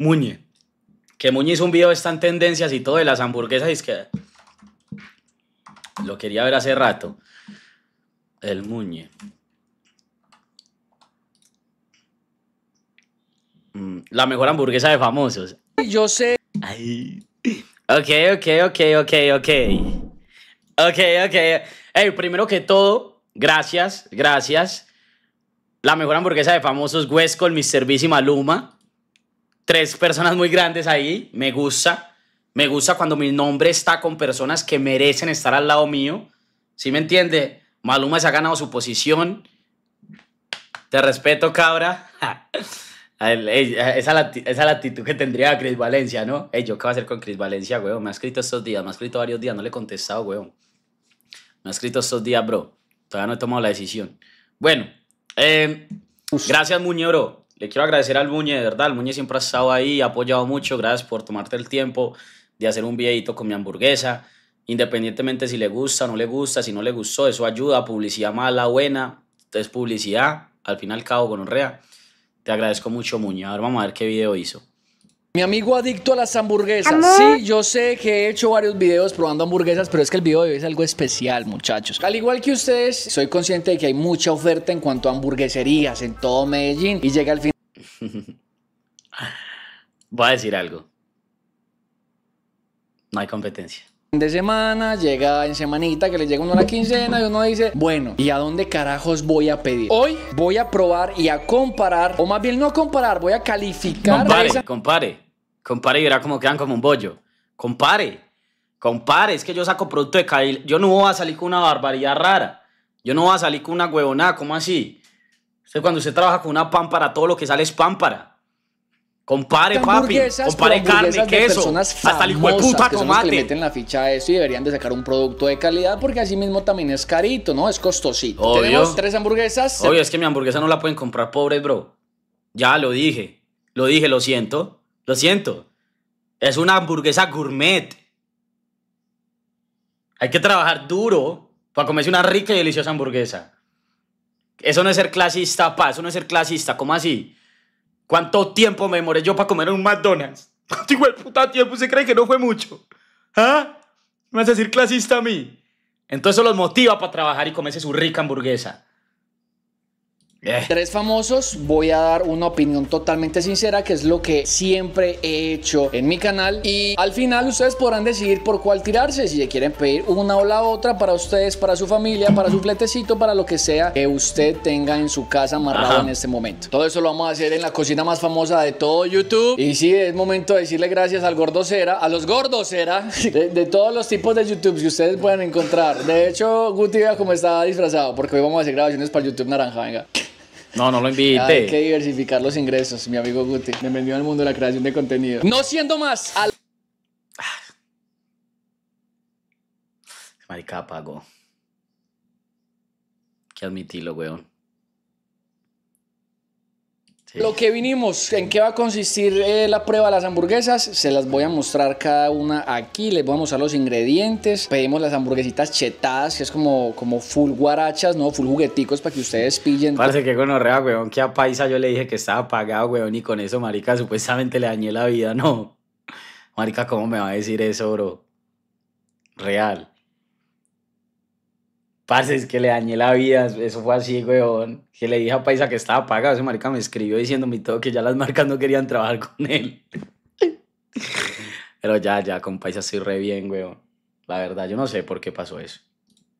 Muñe. Que Muñe hizo un video de estas tendencias y todo de las hamburguesas y es que lo quería ver hace rato. El Muñe. Mm, la mejor hamburguesa de famosos. Yo sé. Ay. Ok, ok, ok, ok, ok. Ok, ok. primero que todo, gracias, gracias. La mejor hamburguesa de famosos, Huesco, el Mr. Beast y tres personas muy grandes ahí, me gusta. Me gusta cuando mi nombre está con personas que merecen estar al lado mío. ¿Sí me entiende? Maluma se ha ganado su posición. Te respeto, cabra. Esa, la, la actitud que tendría Cris Valencia, ¿no? Ey, ¿yo qué va a hacer con Cris Valencia, weón? Me ha escrito estos días, me ha escrito varios días, no le he contestado, weón. Me ha escrito estos días, bro. Todavía no he tomado la decisión. Bueno, eh, gracias, Muñero le quiero agradecer al Muñe, de verdad. El Muñe siempre ha estado ahí, ha apoyado mucho. Gracias por tomarte el tiempo de hacer un videito con mi hamburguesa. Independientemente si le gusta o no le gusta, si no le gustó, eso ayuda. Publicidad mala, buena. Entonces, publicidad, al final y al cabo, gonorrea. Te agradezco mucho, Muñe. A vamos a ver qué video hizo. Mi amigo adicto a las hamburguesas. Sí, yo sé que he hecho varios videos probando hamburguesas, pero es que el video de hoy es algo especial, muchachos. Al igual que ustedes, soy consciente de que hay mucha oferta en cuanto a hamburgueserías en todo Medellín y llega al fin. Voy a decir algo. No hay competencia de semana, llega en semanita que le llega uno a la quincena y uno dice, bueno, ¿y a dónde carajos voy a pedir? Hoy voy a probar y a comparar, o más bien no a comparar, voy a calificar. Compare, compare, compare y verá cómo quedan como un bollo. Compare, compare, es que yo saco producto de Cali, yo no voy a salir con una barbaridad rara, yo no voy a salir con una huevonada, ¿cómo así? Usted cuando usted trabaja con una pámpara, todo lo que sale es pámpara. Compare, papi. Compare carne, queso. Hasta el hijo de puta Que, le la ficha y deberían de sacar un producto de calidad porque así mismo también es carito, ¿no? Es costosito. Tenemos tres hamburguesas. Obvio, es que mi hamburguesa no la pueden comprar pobre bro. Ya lo dije. Lo dije, lo siento. Lo siento. Es una hamburguesa gourmet. Hay que trabajar duro para comerse una rica y deliciosa hamburguesa. Eso no es ser clasista, pa. Eso no es ser clasista. ¿Cómo así? ¿Cuánto tiempo me demoré yo para comer un McDonald's? ¿Cuánto igual puta tiempo? se cree que no fue mucho? ¿Ah? ¿Me vas a decir clasista a mí? Entonces eso los motiva para trabajar y comerse su rica hamburguesa. Eh. Tres famosos, voy a dar una opinión totalmente sincera, que es lo que siempre he hecho en mi canal. Y al final ustedes podrán decidir por cuál tirarse, si le quieren pedir una o la otra para ustedes, para su familia, para su fletecito, para lo que sea que usted tenga en su casa amarrado en este momento. Todo eso lo vamos a hacer en la cocina más famosa de todo YouTube. Y sí, es momento de decirle gracias al gordocera, a los gordocera, de, de todos los tipos de YouTube que ustedes pueden encontrar. De hecho, Guti vea cómo está disfrazado, porque hoy vamos a hacer grabaciones para YouTube Naranja, venga. No, no lo invité Hay que diversificar los ingresos, mi amigo Guti. vendió al mundo de la creación de contenido. No siendo más, al... Marica, Que admitilo, weón. Lo que vinimos, ¿en qué va a consistir eh, la prueba de las hamburguesas? Se las voy a mostrar cada una aquí, les voy a mostrar los ingredientes. Pedimos las hamburguesitas chetadas, que es como, como full guarachas, ¿no? Full jugueticos para que ustedes pillen. Parece que Orrea, weón, que a Paisa yo le dije que estaba pagado, weón, y con eso, marica, supuestamente le dañé la vida, no. Marica, ¿cómo me va a decir eso, bro? Real. Parce, que le dañé la vida, eso fue así, weón. Que le dije a Paisa que estaba pagado, ese marica me escribió diciéndome todo que ya las marcas no querían trabajar con él. Pero ya, ya, con Paisa estoy re bien, weón. La verdad, yo no sé por qué pasó eso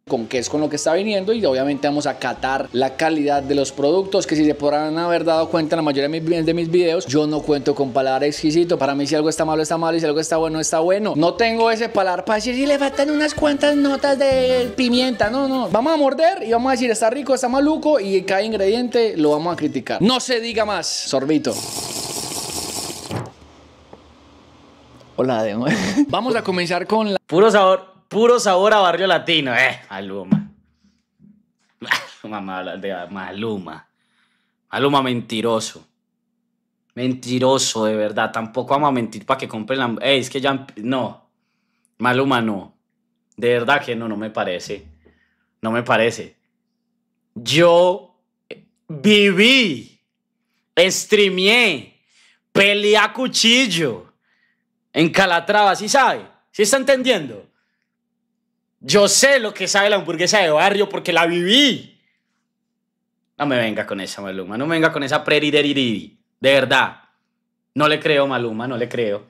con qué es con lo que está viniendo y obviamente vamos a catar la calidad de los productos que si se podrán haber dado cuenta en la mayoría de mis, de mis videos yo no cuento con paladar exquisito para mí si algo está malo está malo y si algo está bueno está bueno no tengo ese paladar para decir si le faltan unas cuantas notas de pimienta no no vamos a morder y vamos a decir está rico está maluco y cada ingrediente lo vamos a criticar no se diga más sorbito hola de nuevo vamos a comenzar con la puro sabor Puro sabor a barrio latino, eh. Maluma. Mamá, de Maluma. Maluma mentiroso. Mentiroso, de verdad. Tampoco vamos a mentir para que compren la. es que ya. No. Maluma no. De verdad que no, no me parece. No me parece. Yo eh, viví, streameé, peleé a cuchillo en Calatrava, ¿sí sabe? ¿Sí está entendiendo? Yo sé lo que sabe la hamburguesa de barrio porque la viví. No me venga con esa, Maluma. No me venga con esa prerideririri. De verdad. No le creo, Maluma. No le creo.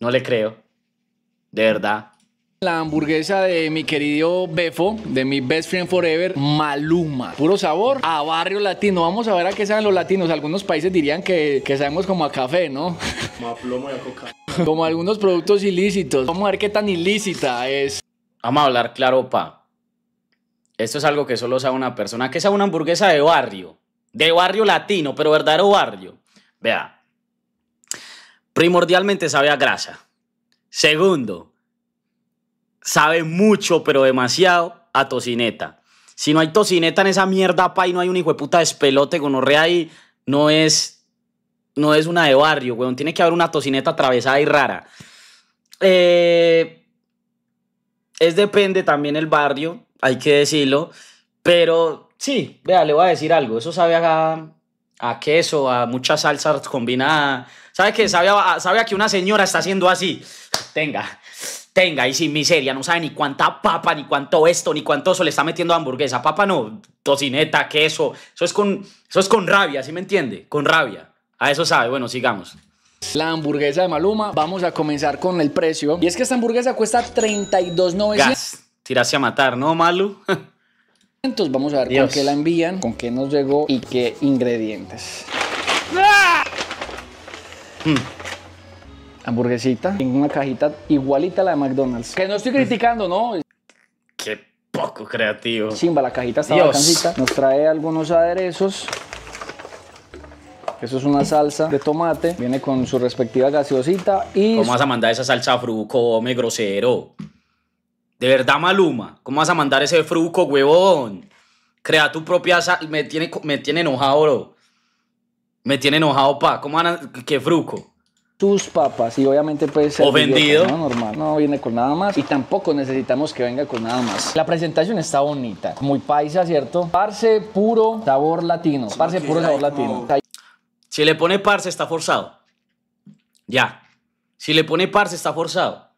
No le creo. De verdad. La hamburguesa de mi querido Befo, de mi best friend forever, Maluma. Puro sabor a barrio latino. Vamos a ver a qué saben los latinos. Algunos países dirían que, sabemos como a café, ¿no? Como a plomo y a coca. Como algunos productos ilícitos. Vamos a ver qué tan ilícita es. Vamos a hablar claro, pa. Esto es algo que solo sabe una persona, que sabe una hamburguesa de barrio, de barrio latino, pero verdadero barrio. Vea, primordialmente sabe a grasa. Segundo, sabe mucho, pero demasiado, a tocineta. Si no hay tocineta en esa mierda, pa, y no hay un hijo de puta despelote gonorrea ahí, no es, no es una de barrio, weón. Tiene que haber una tocineta atravesada y rara. Eh, es depende también el barrio, hay que decirlo, pero sí, vea, le voy a decir algo, eso sabe a, a queso, a muchas salsas combinadas, sabe que sabe a, sabe que una señora está haciendo así, tenga, tenga, y sin miseria, no sabe ni cuánta papa, ni cuánto esto, ni cuánto eso le está metiendo a hamburguesa, papa no, tocineta, queso, eso es con, eso es con rabia, ¿sí me entiende? Con rabia, a eso sabe, bueno, sigamos. La hamburguesa de Maluma, vamos a comenzar con el precio. Y es que esta hamburguesa cuesta 32.900. Tirase a matar, ¿no, Malu? Entonces vamos a ver con qué la envían, con qué nos llegó y qué ingredientes. Mm. Hamburguesita en una cajita igualita a la de McDonald's. Que no estoy criticando, ¿no? Qué poco creativo. Simba, la cajita está bacancita. Nos trae algunos aderezos. Eso es una salsa de tomate, viene con su respectiva gaseosita y... ¿Cómo vas a mandar esa salsa Fruco, me grosero. De verdad, Maluma, ¿cómo vas a mandar ese fruco, huevón? Crea tu propia salsa. Me tiene, me tiene enojado, bro. Me tiene enojado, pa. ¿Cómo van a... ¿Qué fruco? tus papas y obviamente puede ser ofendido ¿no? normal no viene con nada más y tampoco necesitamos que venga con nada más la presentación está bonita muy paisa cierto parce puro sabor latino parce puro sabor latino si le pone parse, está forzado. Ya. Si le pone parse, está forzado.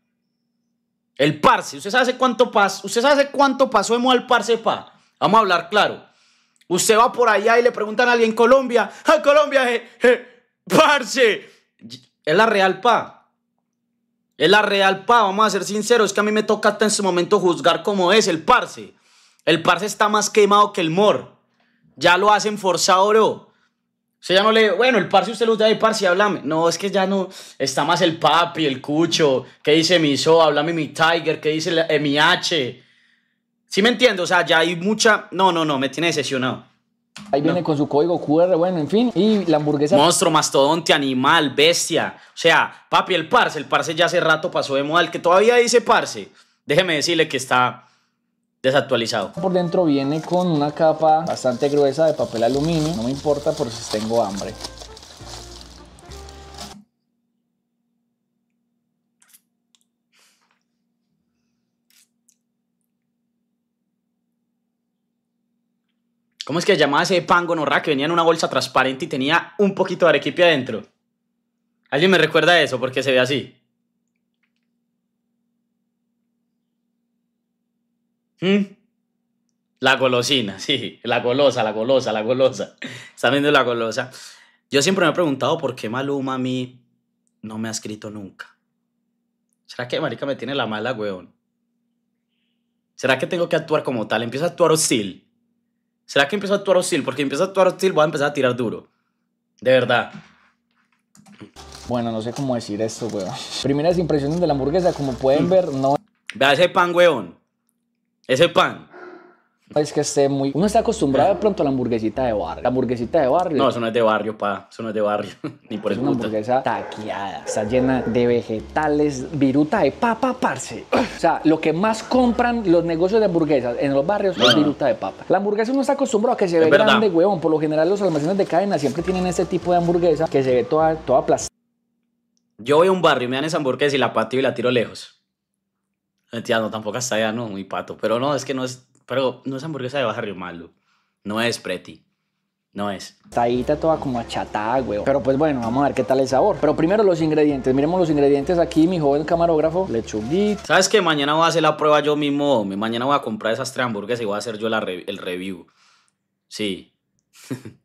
El parse. ¿Usted sabe cuánto pasó? ¿Usted sabe cuánto pasó emo al parse pa? Vamos a hablar claro. Usted va por allá y le preguntan a alguien Colombia. a Colombia! Je, je, Es la real pa. Es la real pa. Vamos a ser sinceros. Es que a mí me toca hasta en su momento juzgar cómo es el Parse. El Parse está más quemado que el mor. Ya lo hacen forzado, bro. O sea, bueno, el parce usted lo usa, parce, hablame. No, es que ya no, está más el papi, el cucho, qué dice mi so, háblame mi tiger, qué dice eh, mi h. ¿Sí me entiendo? O sea, ya hay mucha, no, no, no, me tiene decepcionado. Ahí viene con su código QR, bueno, en fin, y la hamburguesa. Monstruo, mastodonte, animal, bestia. O sea, papi, el parce, el parce ya hace rato pasó de moda, el que todavía dice parce, déjeme decirle que está desactualizado. Por dentro viene con una capa bastante gruesa de papel aluminio. No me importa por si tengo hambre. ¿Cómo es que llamaba ese pango norra que venía en una bolsa transparente y tenía un poquito de arequipe adentro? Alguien me recuerda eso porque se ve así. ¿Mm? La golosina, sí, la golosa, la golosa, la golosa. Están viendo la golosa. Yo siempre me he preguntado por qué Maluma a mí no me ha escrito nunca. ¿Será que Marica me tiene la mala, weón? ¿Será que tengo que actuar como tal? Empiezo a actuar hostil. ¿Será que empiezo a actuar hostil? Porque empiezo a actuar hostil, voy a empezar a tirar duro. De verdad. Bueno, no sé cómo decir esto, weón. Primeras impresiones de la hamburguesa, como pueden ver, no. Vea ese pan, weón. Ese pan. Es que esté muy. Uno está acostumbrado de pronto a la hamburguesita de barrio. La hamburguesita de barrio. No, eso no es de barrio, pa. Eso no es de barrio. Ni por es una hamburguesa taqueada. Está llena de vegetales, viruta de papa, parce. o sea, lo que más compran los negocios de hamburguesas en los barrios es viruta de papa. La hamburguesa uno está acostumbrado a que se ve grande, huevón. Por lo general, los almacenes de cadena siempre tienen este tipo de hamburguesa que se ve toda, toda aplastada. Yo voy a un barrio y me dan esa hamburguesa y la patio y la tiro lejos. Mentira, no, tampoco está allá, no, muy pato. Pero no, es que no es, pero no es hamburguesa de barrio malo. No es preti. No es. ahí toda como achatada, güey. Pero pues bueno, vamos a ver qué tal el sabor. Pero primero los ingredientes. Miremos los ingredientes aquí, mi joven camarógrafo. Lechuguita. ¿Sabes qué? Mañana voy a hacer la prueba yo mismo. Mañana voy a comprar esas tres hamburguesas y voy a hacer yo la el review. Sí.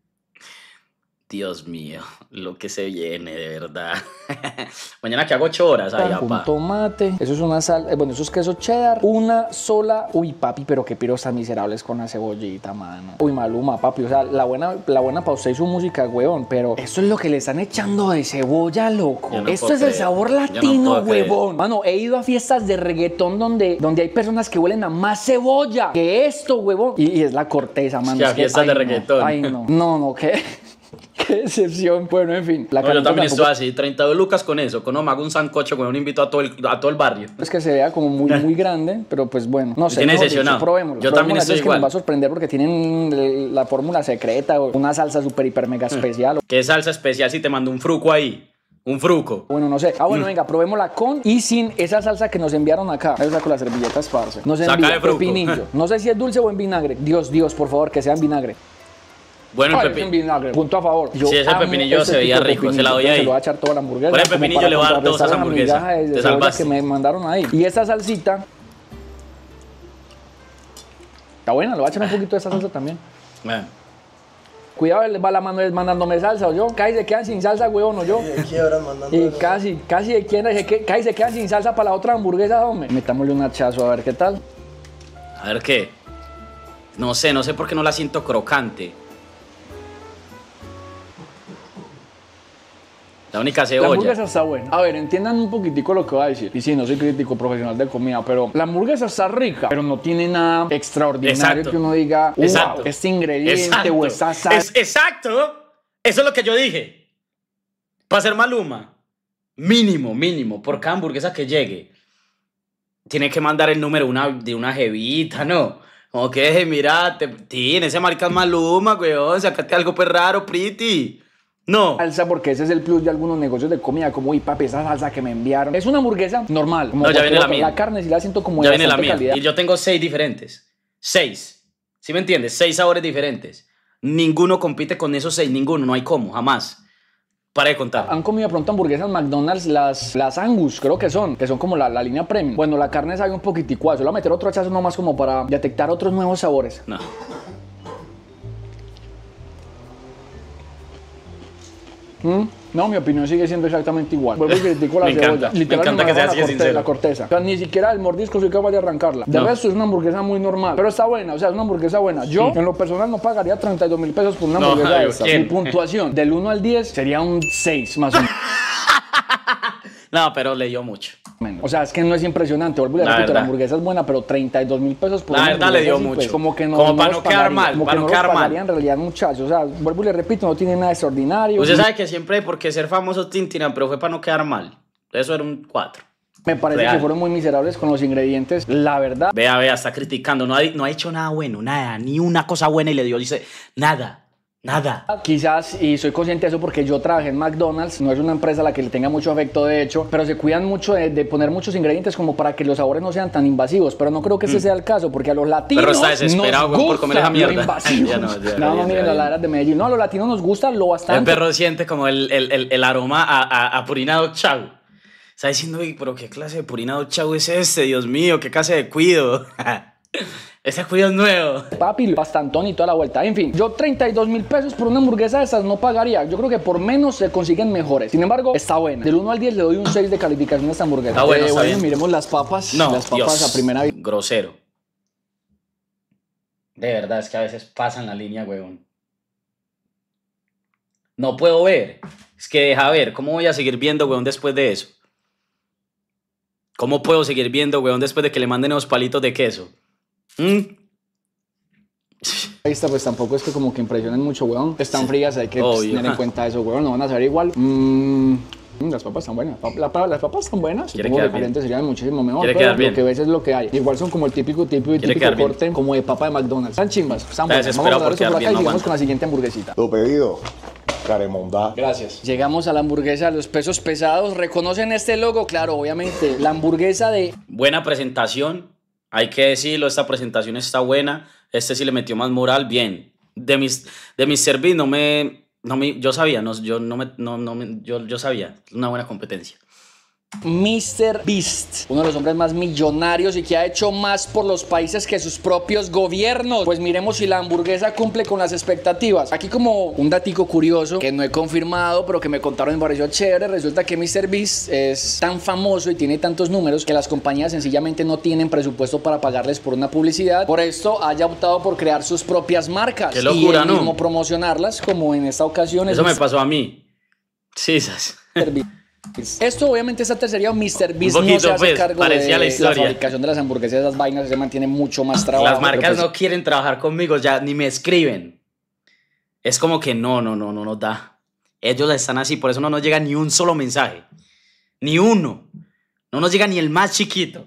Dios mío, lo que se viene, de verdad. Mañana que hago ocho horas papá. Un tomate, eso es una sal, eh, bueno, eso es queso cheddar, una sola. Uy, papi, pero qué piros tan miserables con la cebollita, mano. Uy, Maluma, papi, o sea, la buena, la buena para usted y su música, weón, pero eso es lo que le están echando de cebolla, loco. Esto es el sabor latino, huevón. Mano, he ido a fiestas de reggaetón donde, donde hay personas que huelen a más cebolla que esto, huevón. Y, es la corteza, mano. Sí, a fiestas de reggaetón. Ay, no. No, no, ¿qué? Qué excepción! bueno, en fin. La yo también estoy así, 32 lucas con eso, con no hago un sancocho, con un invito a todo, el, a todo el barrio. Es que se vea como muy, muy grande, pero pues bueno, no sé. Tiene decepcionado. Probémoslo. Yo también estoy igual. Que me va a sorprender porque tienen la fórmula secreta o una salsa súper, hiper mega hmm. especial. ¿Qué salsa especial si te mando un fruco ahí? Un fruco. Bueno, no sé. Ah, bueno, hmm. venga, probémosla con y sin esa salsa que nos enviaron acá. Esa con las servilletas, parce. Nos pepinillo. No sé si es dulce o en vinagre. Dios, Dios, por favor, que sea en vinagre. Bueno, el pepinillo. Punto a favor. Yo sí, ese pepinillo se veía rico, se la doy ahí. Se lo va a echar toda la hamburguesa. Por el pepinillo le va a dar todas esas hamburguesas. Te salvaste. que me mandaron ahí. Y esa salsita. Está buena, le va a echar un poquito de esa salsa también. Cuidado, les va la mano mandándome salsa, o yo. Casi se quedan sin salsa, huevón, o yo. Y, y casi, casi de quién, casi se quedan sin salsa para la otra hamburguesa, hombre. Metámosle un hachazo a ver qué tal. A ver qué. No sé, no sé por qué no la siento crocante. La única cebolla. La hamburguesa está buena. A ver, entiendan un poquitico lo que voy a decir. Y sí, no soy crítico profesional de comida, pero la hamburguesa está rica, pero no tiene nada extraordinario que uno diga, wow, exacto. este ingrediente exacto. o esta Es, exacto. Eso es lo que yo dije. Para ser Maluma, mínimo, mínimo, por cada hamburguesa que llegue, tiene que mandar el número una, de una jevita, ¿no? Como que, mira, te, ese marca Maluma, weón, sacate algo pues raro, pretty. No. Salsa, porque ese es el plus de algunos negocios de comida, como, y papi, esa salsa que me enviaron. Es una hamburguesa normal. la mía. La carne sí la siento como ya viene la mía. Y yo tengo seis diferentes. Seis. si me entiendes? Seis sabores diferentes. Ninguno compite con esos seis, ninguno, no hay como, jamás. Para de contar. Han comido pronto hamburguesas McDonald's, las, las Angus, creo que son, que son como la, la línea premium. Bueno, la carne sabe un poquitico solo a meter otro hachazo nomás como para detectar otros nuevos sabores. No. ¿Mm? No, mi opinión sigue siendo exactamente igual. Vuelvo y critico la cebolla. me encanta que sea así de sincero. La corteza. O sea, ni siquiera el mordisco soy capaz de arrancarla. De resto, es una hamburguesa muy normal. Pero está buena, o sea, es una hamburguesa buena. Yo, en lo personal, no pagaría 32 mil pesos por una hamburguesa de puntuación del 1 al 10 sería un 6 más o menos. No, pero le dio mucho. O sea, es que no es impresionante. Vuelvo a la, la hamburguesa es buena, pero 32 mil pesos por La verdad le dio mucho. como que no, como para no quedar mal. Como para que no, no quedar mal. en realidad, muchachos. O sea, vuelvo y le repito, no tiene nada extraordinario. Usted sabe que siempre porque ser famoso tintinan, pero fue para no quedar mal. Eso era un 4. Me parece que fueron muy miserables con los ingredientes, la verdad. Vea, vea, está criticando, no ha, no ha hecho nada bueno, nada, ni una cosa buena y le dio, dice, nada, Nada. Quizás, y soy consciente de eso porque yo trabajé en McDonald's, no es una empresa a la que le tenga mucho afecto de hecho, pero se cuidan mucho de, poner muchos ingredientes como para que los sabores no sean tan invasivos, pero no creo que ese mm. sea el caso porque a los latinos pero está desesperado, nos por comer mierda. no, no, las de Medellín, no, a los latinos nos gusta lo bastante. El perro siente como el, aroma a, a purinado chau está diciendo, pero qué clase de purinado chau es este, Dios mío, qué clase de cuido. Ese cuido es nuevo. Papi, pastantón y toda la vuelta. En fin, yo 32 mil pesos por una hamburguesa de esas no pagaría. Yo creo que por menos se consiguen mejores. Sin embargo, está buena. Del 1 al 10 le doy un 6 de calificación a esta hamburguesa. Está bueno, eh, miremos las papas. No, las papas a primera vista. Grosero. De verdad, es que a veces pasan la línea, weón. No puedo ver. Es que deja ver. ¿Cómo voy a seguir viendo, weón, después de eso? ¿Cómo puedo seguir viendo, weón, después de que le manden los palitos de queso? Mm. Ahí está, pues tampoco es que como que impresionen mucho, weón. Están frías, hay que pues, tener en cuenta eso, weón. No van a saber igual. Mmm las papas están buenas. las papas están buenas. Supongo diferentes serían muchísimo mejor. Pero quedar bien? Lo que ves es lo que hay. Igual son como el típico, típico y típico corte como de papa de McDonald's. Están chimbas, están buenas. Vamos a eso por acá y seguimos con la siguiente hamburguesita. Lo pedido. Caremonda. Gracias. Llegamos a la hamburguesa de los pesos pesados. ¿Reconocen este logo? Claro, obviamente. La hamburguesa de... Buena presentación hay que decirlo, esta presentación está buena. Este sí le metió más moral, bien. De mis, de mis no me, no me, yo sabía, no, yo, no me, no, no me, yo, yo sabía, una buena competencia. Mr. Beast, uno de los hombres más millonarios y que ha hecho más por los países que sus propios gobiernos. Pues miremos si la hamburguesa cumple con las expectativas. Aquí como un datico curioso que no he confirmado, pero que me contaron en me pareció chévere, resulta que Mr. Beast es tan famoso y tiene tantos números que las compañías sencillamente no tienen presupuesto para pagarles por una publicidad. Por esto haya optado por crear sus propias marcas Qué locura, y promocionarlas como en esta ocasión. Eso me pasó a mí. Sí, esas. Pues, Esto obviamente está tercería Mr. Beast no se hace pues, cargo de la, fabricación de las hamburguesas, esas vainas, se mantiene mucho más trabajo. Las marcas pues no quieren trabajar conmigo, ya ni me escriben. Es como que no, no, no, no nos da. Ellos están así, por eso no nos llega ni un solo mensaje. Ni uno. No nos llega ni el más chiquito.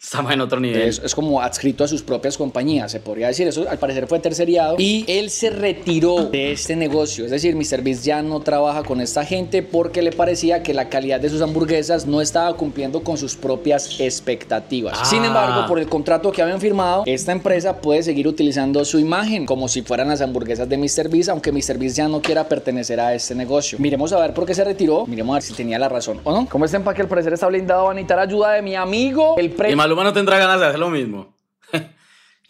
Estamos en otro nivel. es como adscrito a sus propias compañías, se podría decir. Eso al parecer fue terceriado. Y él se retiró de este negocio. Es decir, Mr. Beast ya no trabaja con esta gente porque le parecía que la calidad de sus hamburguesas no estaba cumpliendo con sus propias expectativas. Ah. Sin embargo, por el contrato que habían firmado, esta empresa puede seguir utilizando su imagen como si fueran las hamburguesas de Mr. Beast aunque Mr. Beast ya no quiera pertenecer a este negocio. Miremos a ver por qué se retiró. Miremos a ver si tenía la razón o no. Como este que al parecer está blindado, van a necesitar ayuda de mi amigo, el premio humano tendrá ganas de hacer lo mismo.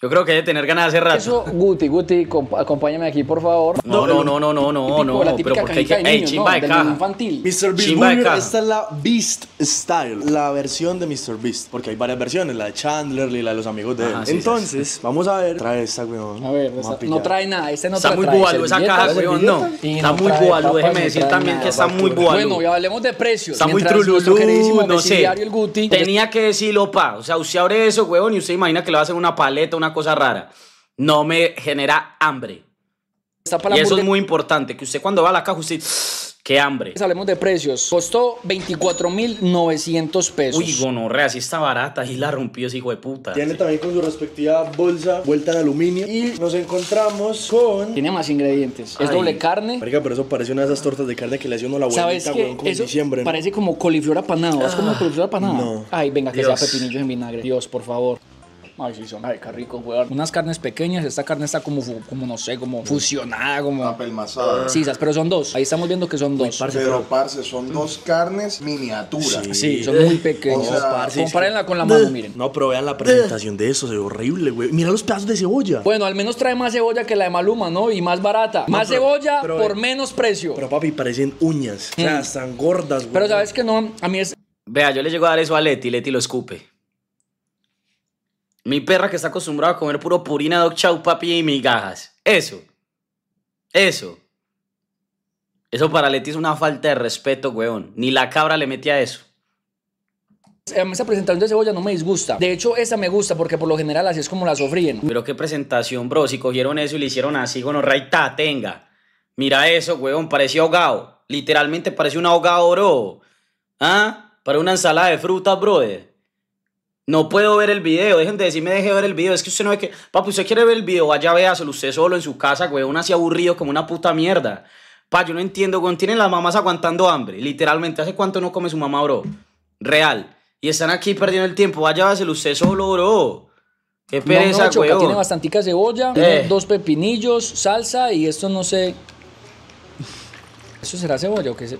Yo creo que debe tener ganas de hacer rato. Eso, Guti, Guti, acompáñame aquí, por favor. No, no, no, no, no, no, no, pero porque hay que... Ey, chimba de caja. Infantil. Mr. Beast esta es la Beast Style, la versión de Mr. Beast, porque hay varias versiones, la de Chandler y la de los amigos de él. Entonces, vamos a ver. Trae esta, weón. A ver, no trae nada, este no está trae. Está muy bubalú esa caja, weón, no. Está muy bubalú, déjeme decir también que está muy bubalú. Bueno, ya hablemos de precios. Está muy trululú, no sé. Tenía que decirlo, pa. O sea, usted abre eso, weón, y usted imagina que le va a hacer una paleta, una cosa rara. No me genera hambre. Y eso es muy importante, que usted cuando va a la caja, usted, qué hambre. Hablemos de precios. Costó 24.900 pesos. Uy, gonorrea, si está barata, y la rompió ese hijo de puta. Tiene también con su respectiva bolsa vuelta de aluminio. Y nos encontramos con... Tiene más ingredientes. Es doble carne. pero eso parece una de esas tortas de carne que le hacía uno la abuelita, weón, como eso diciembre. Parece como coliflor apanado. es como ah. coliflor apanado. Ay, venga, que sea pepinillos en vinagre. Dios, por favor. Ay, sí, son ay, qué rico, weón. Unas carnes pequeñas, esta carne está como, como no sé, como fusionada, como. Apelmazada. Sí, pero son dos. Ahí estamos viendo que son dos. pero, parce, son dos carnes miniaturas. Sí, son muy pequeñas. Compárenla con la mano, eh. miren. No, pero vean la presentación de eso, se ve horrible, güey. Mira los pedazos de cebolla. Bueno, al menos trae más cebolla que la de Maluma, ¿no? Y más barata. más cebolla por menos precio. Pero papi, parecen uñas. O sea, mm. están gordas, güey. Pero sabes que no, a mí es. Vea, yo le llego a dar eso a Leti, Leti lo escupe. Mi perra que está acostumbrada a comer puro purina, dog chow, papi y migajas. Eso. Eso. Eso para Leti es una falta de respeto, weón. Ni la cabra le metía eso. A eh, mí esa presentación de cebolla no me disgusta. De hecho, esa me gusta porque por lo general así es como la sofríen. Pero qué presentación, bro. Si cogieron eso y le hicieron así, bueno, raita, tenga. Mira eso, weón. Parecía ahogado. Literalmente parecía un ahogado, bro. ¿Ah? Para una ensalada de frutas, brother. No puedo ver el video, dejen de decirme, deje ver el video. Es que usted no ve que. Papi, usted quiere ver el video, vaya, véaselo usted solo en su casa, güey. uno así aburrido como una puta mierda. Pa, yo no entiendo, güey. Tienen las mamás aguantando hambre, literalmente. ¿Hace cuánto no come su mamá, bro? Real. Y están aquí perdiendo el tiempo, vaya, véaselo usted solo, bro. Qué pereza, Tiene bastantica cebolla, eh. dos pepinillos, salsa y esto no sé. ¿Eso será cebolla o qué? Se...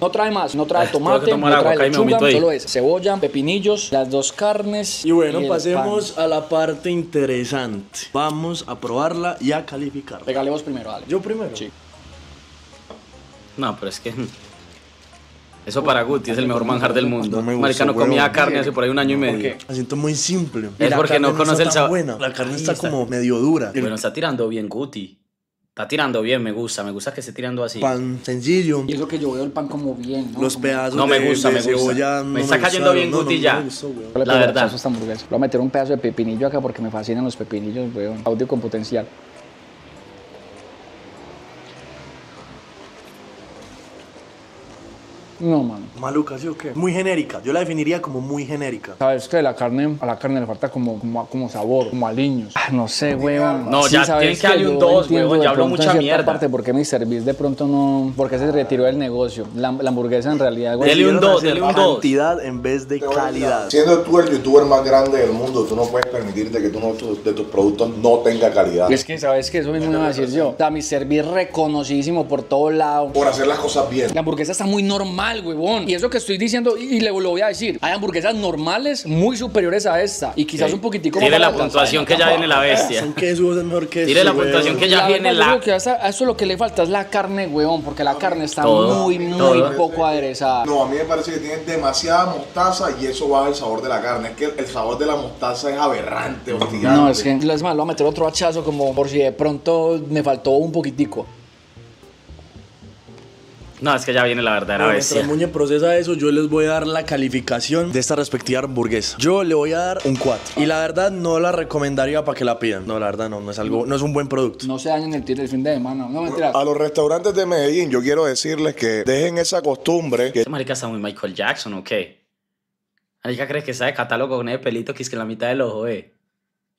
No trae más, no trae ah, tomate, no trae solo es cebolla, pepinillos, las dos carnes. Y bueno, pasemos a la parte interesante. Vamos a probarla y a calificarla. Regalemos primero, dale. ¿Yo primero? Sí. No, pero es que... Eso para Guti es el mejor manjar del mundo. No Maricano comía carne hace por ahí un año y medio. Me siento muy simple. Es porque no conoce el sabor. La carne está, como medio dura. Bueno, está tirando bien Guti. Está tirando bien, me gusta, me gusta que esté tirando así. Pan sencillo. Y lo que yo veo el pan como bien, Los pedazos no me gusta, me gusta. me está cayendo bien Guti ya. la, verdad. Voy a meter un pedazo de pepinillo acá porque me fascinan los pepinillos, weón. Audio con potencial. No, mano. Maluca, ¿sí o qué? Muy genérica. Yo la definiría como muy genérica. ¿Sabes que La carne, a la carne le falta como, como, sabor, como aliños. Ah, no sé, weón. No, ya tienes que hay un 2, weón. Ya hablo mucha mierda. Aparte, porque mi service de pronto no. Porque se retiró del negocio. La, hamburguesa en realidad, Dele un dos, dele un dos. Cantidad en vez de calidad. Siendo tú el youtuber más grande del mundo, tú no puedes permitirte que tú de tus productos no tenga calidad. Es que, ¿sabes que Eso mismo iba a decir yo. O mi service reconocidísimo por todos lados Por hacer las cosas bien. La hamburguesa está muy normal, weón. Y eso que estoy diciendo, y, le lo voy a decir, hay hamburguesas normales muy superiores a esta y quizás un poquitico Tire más. la puntuación que ya viene la bestia. Son queso es mejor que Tire la puntuación que ya viene la. a eso lo que le falta es la carne, weón, porque la carne está muy, muy poco aderezada. No, a mí me parece que tiene demasiada mostaza y eso va al sabor de la carne. Es que el sabor de la mostaza es aberrante, hostia. No, es que es más, lo voy a meter otro hachazo como por si de pronto me faltó un poquitico. No, es que ya viene la verdadera bestia. Mientras Muñe procesa eso, yo les voy a dar la calificación de esta respectiva hamburguesa. Yo le voy a dar un 4. Y la verdad, no la recomendaría para que la pidan. No, la verdad, no, no es algo, no es un buen producto. No se dañen el tiro el fin de semana. No mentira. A los restaurantes de Medellín, yo quiero decirles que dejen esa costumbre. Esta marica está muy Michael Jackson o qué? Marica crees que sabe de catálogo con ese pelito que es que la mitad del ojo, eh.